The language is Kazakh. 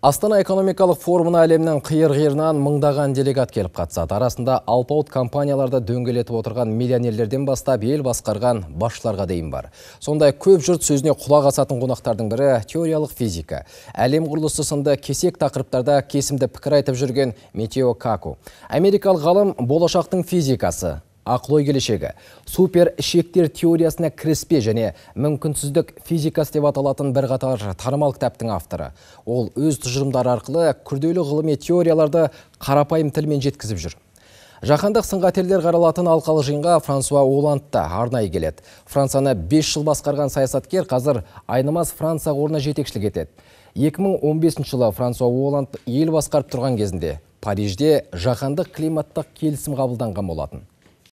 Астана экономикалық форумына әлемнің қиыр-қиырынан мыңдаған делегат келіп қатысады. Арасында алпауыт компанияларда дөңгелетіп отырған миллионерлерден бастап ел басқарған басшыларға дейін бар. Сондай көп жұрт сөзіне құлақ асатын қонақтардың бірі теориялық физика. Әлем құрылысы сынды кесек тақырыптарда кесімді пікір айтып жүрген Метео Каку. Америкалық ғалым болашақтың физикасы ақыл ой келешегі супер шектер теориясына кіріспе және мүмкінсіздік физикасы деп аталатын бірқатар танымал кітаптың авторы ол өз тұжырымдары арқылы күрделі ғылыми теорияларды қарапайым тілмен жеткізіп жүр жаһандық сын қатерлер қаралатын алқалы жиынға франсуа оланд та арнайы келеді францияны 5 жыл басқарған саясаткер қазір айнымас франция қорына жетекшілік етеді 2015 жылы франсуа оланд ел басқарып тұрған кезінде парижде жаһандық климаттық келісім қабылданған болатын